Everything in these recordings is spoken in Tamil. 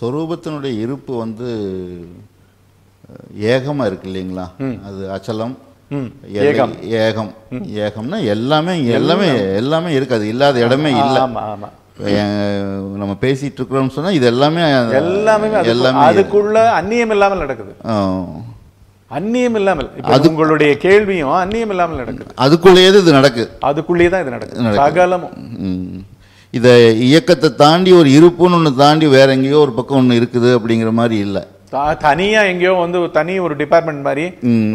ஸ்வரூபத்தினுடைய இருப்பு வந்து ஏகமாக இருக்கு இல்லைங்களா அது அச்சலம் ஏகம் ஏகம் ஏகம்னா எல்லாமே எல்லாமே எல்லாமே இருக்காது இல்லாத இடமே இல்லை நம்ம பேசிட்டு இருக்கிறோம்னு சொன்னால் இது எல்லாமே எல்லாமே எல்லாமே அதுக்குள்ள அந்நியம் இல்லாமல் நடக்குது அந்நியம் இல்லாமல் அது உங்களுடைய கேள்வியும் அந்நியம் இல்லாமல் நடக்குது அதுக்குள்ளேயே இது நடக்குது அதுக்குள்ளேயே தான் இது நடக்குது சகலமும் இதை இயக்கத்தை தாண்டி ஒரு இருப்புன்னு ஒன்று தாண்டி வேற எங்கேயோ ஒரு பக்கம் ஒன்று இருக்குது அப்படிங்கிற மாதிரி இல்லை தனியா எங்கேயோ வந்து தனி ஒரு டிபார்ட்மெண்ட் மாதிரி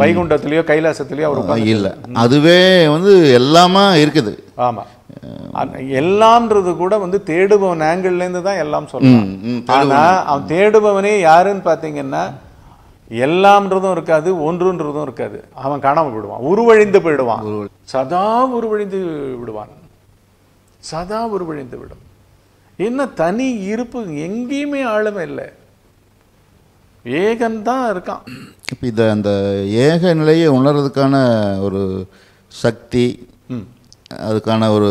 வைகுண்டத்திலயோ கைலாசத்திலயோ அவர் இல்லை அதுவே வந்து எல்லாமா இருக்குது ஆமா எல்லாம்ன்றது கூட வந்து தேடுபவன் ஆங்கிள்லேருந்து தான் எல்லாம் சொல்லணும் ஆனா அவன் தேடுபவனே யாருன்னு பார்த்தீங்கன்னா எல்லாம்ன்றதும் இருக்காது ஒன்றுன்றதும் இருக்காது அவன் காணாமல் போயிடுவான் உருவழிந்து போயிடுவான் சதா உருவழிந்து விடுவான் சதா உருவழிந்து விடும் என்ன தனி இருப்பு எங்கேயுமே ஆளுமே இல்லை ஏகன்தான் இருக்கான் இப்போ இதை அந்த ஏக நிலையை உணர்றதுக்கான ஒரு சக்தி அதுக்கான ஒரு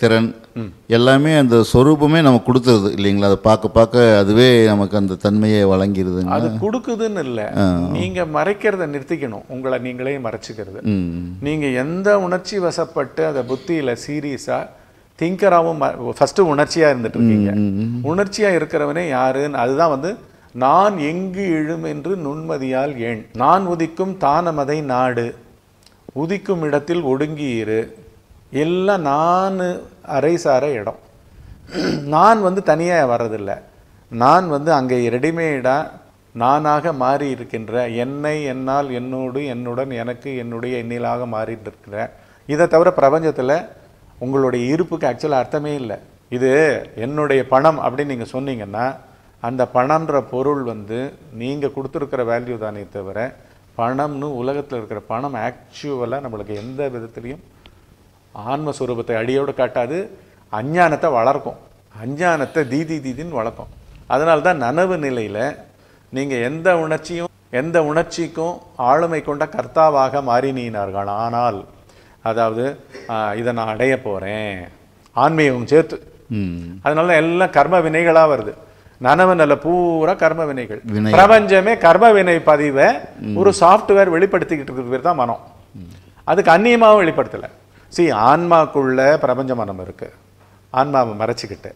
திறன் எல்லாமே அந்த சொரூபமே நமக்கு கொடுத்துருது இல்லைங்களா அதை பார்க்க பார்க்க அதுவே நமக்கு அந்த தன்மையை வழங்கிடுது அது கொடுக்குதுன்னு இல்லை நீங்கள் மறைக்கிறத நிறுத்திக்கணும் உங்களை நீங்களே மறைச்சிக்கிறது நீங்கள் எந்த உணர்ச்சி வசப்பட்டு அதை புத்தியில் சீரியஸாக திங்கராகவும் ஃபஸ்ட்டு உணர்ச்சியாக இருந்துட்டு இருக்கீங்க உணர்ச்சியாக இருக்கிறவனே யாருன்னு அதுதான் வந்து நான் எங்கு எழும் என்று நுண்மதியால் ஏன் நான் உதிக்கும் தானமதை நாடு உதிக்கும் இடத்தில் ஒடுங்கியிரு எல்லாம் நான் அரை சார இடம் நான் வந்து தனியாக வர்றதில்லை நான் வந்து அங்கே ரெடிமேடாக நானாக மாறி இருக்கின்ற என்னை என்னால் என்னோடு என்னுடன் எனக்கு என்னுடைய எண்ணிலாக மாறிட்டு இருக்கிறேன் இதை தவிர பிரபஞ்சத்தில் உங்களுடைய இருப்புக்கு ஆக்சுவலாக அர்த்தமே இல்லை இது என்னுடைய பணம் அப்படின்னு நீங்கள் சொன்னீங்கன்னா அந்த பணம்ன்ற பொருள் வந்து நீங்கள் கொடுத்துருக்கிற வேல்யூ தானே தவிர பணம்னு உலகத்தில் இருக்கிற பணம் ஆக்சுவலாக நம்மளுக்கு எந்த விதத்துலேயும் ஆன்மஸ்வரூபத்தை அடியோடு காட்டாது அஞ்ஞானத்தை வளர்க்கும் அஞ்ஞானத்தை தீதி தீதின்னு வளர்க்கும் அதனால தான் நனவு நிலையில் நீங்கள் எந்த உணர்ச்சியும் எந்த உணர்ச்சிக்கும் ஆளுமை கொண்ட கர்த்தாவாக மாறினீனார்கள் ஆனால் அதாவது இதை நான் அடைய போகிறேன் ஆன்மீகம் சேர்த்து அதனால எல்லாம் கர்ம வினைகளாக வருது நனவனில் பூரா கர்ம வினைகள் பிரபஞ்சமே கர்ம வினை பதிவை ஒரு சாஃப்ட்வேர் வெளிப்படுத்திக்கிட்டு இருக்கிற பேர் தான் மனம் அதுக்கு அந்நியமாகவும் வெளிப்படுத்தலை சி ஆன்மாக்குள்ள பிரபஞ்ச மனம் இருக்குது ஆன்மாவை மறைச்சிக்கிட்டு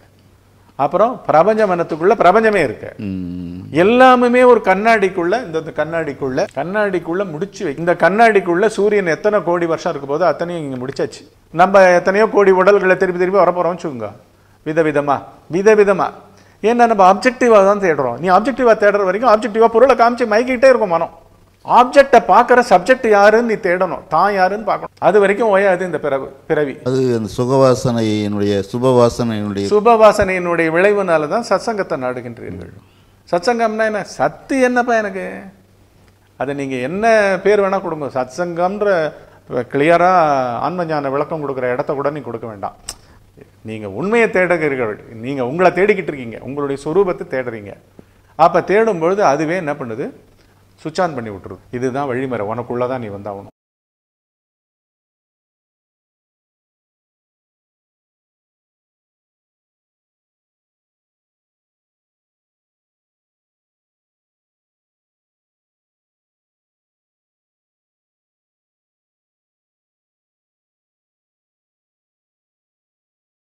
அப்புறம் பிரபஞ்ச மனத்துக்குள்ள பிரபஞ்சமே இருக்கு எல்லாமே ஒரு கண்ணாடிக்குள்ள இந்த கண்ணாடிக்குள்ள கண்ணாடிக்குள்ள முடிச்சு இந்த கண்ணாடிக்குள்ள சூரியன் எத்தனை கோடி வருஷம் இருக்கும் போது அத்தனையும் இங்க முடிச்சாச்சு நம்ம எத்தனையோ கோடி உடல்களை திருப்பி திருப்பி வரப்போறோம்னு வச்சுக்கோங்க விதவிதமா விதவிதமா ஏன்னா நம்ம ஆப்ஜெக்டிவா தான் தேடுறோம் நீ ஆப்ஜெக்டிவா தேடுற வரைக்கும் ஆப்ஜெக்டிவா பொருளை காமிச்சு மைக்கிட்டே இருக்கும் மனம் ஆப்ஜெக்டை பார்க்குற சப்ஜெக்ட் யாருன்னு நீ தேடணும் தான் யாருன்னு பார்க்கணும் அது வரைக்கும் ஓயாது இந்த பிறவு பிறவி அது அந்த சுகவாசனையினுடைய சுபவாசனையினுடைய சுபவாசனையினுடைய விளைவுனால தான் சத்சங்கத்தை நாடுகின்றீர்கள் சத்சங்கம்னா என்ன சத்து என்னப்பா எனக்கு அதை நீங்கள் என்ன பேர் வேணால் கொடுங்க சத்சங்கம்ன்ற கிளியராக ஆன்மஞான விளக்கம் கொடுக்குற இடத்த கூட நீ கொடுக்க வேண்டாம் நீங்கள் உண்மையை தேடுகிறீர்கள் நீங்கள் உங்களை தேடிக்கிட்டு இருக்கீங்க உங்களுடைய சுரூபத்தை தேடுறீங்க அப்போ தேடும் பொழுது அதுவே என்ன பண்ணுது சுவிச் ஆன் பண்ணி விட்டுருது இதுதான் வழிமுறை உனக்குள்ளே தான் நீ வந்தாகணும்